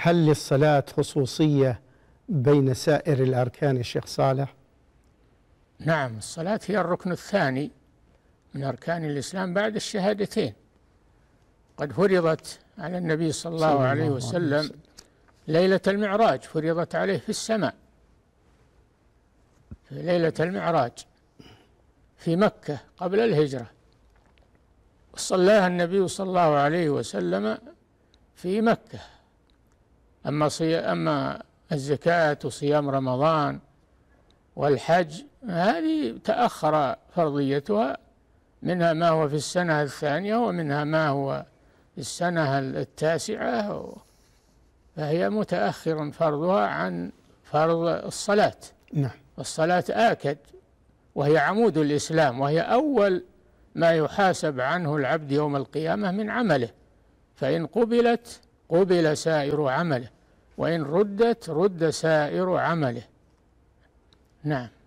هل للصلاة خصوصية بين سائر الأركان الشيخ صالح؟ نعم الصلاة هي الركن الثاني من أركان الإسلام بعد الشهادتين قد فرضت على النبي صلى الله, صلى الله عليه وسلم ليلة المعراج فرضت عليه في السماء في ليلة المعراج في مكة قبل الهجرة صلاها النبي صلى الله عليه وسلم في مكة أما أما الزكاة وصيام رمضان والحج هذه تأخر فرضيتها منها ما هو في السنة الثانية ومنها ما هو في السنة التاسعة فهي متأخر فرضها عن فرض الصلاة نعم الصلاة آكد وهي عمود الإسلام وهي أول ما يحاسب عنه العبد يوم القيامة من عمله فإن قبلت قبل سائر عمله وإن ردت رد سائر عمله نعم